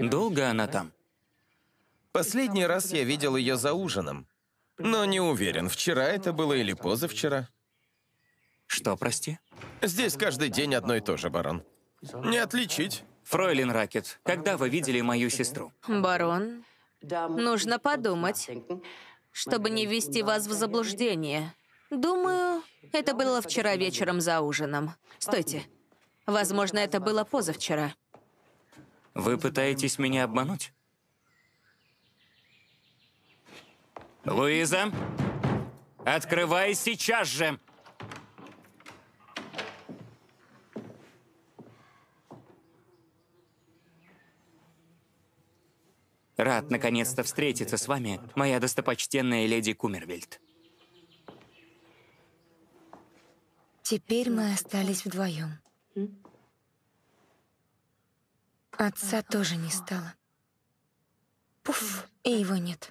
Долго она там? Последний раз я видел ее за ужином. Но не уверен, вчера это было или позавчера. Что, прости? Здесь каждый день одно и то же, барон. Не отличить. Фройлен Ракет, когда вы видели мою сестру? Барон, нужно подумать, чтобы не ввести вас в заблуждение. Думаю, это было вчера вечером за ужином. Стойте. Возможно, это было позавчера. Вы пытаетесь меня обмануть? Луиза, открывай сейчас же! Рад наконец-то встретиться с вами, моя достопочтенная леди Кумервельд. Теперь мы остались вдвоем. Отца тоже не стало. Пуф, и его нет.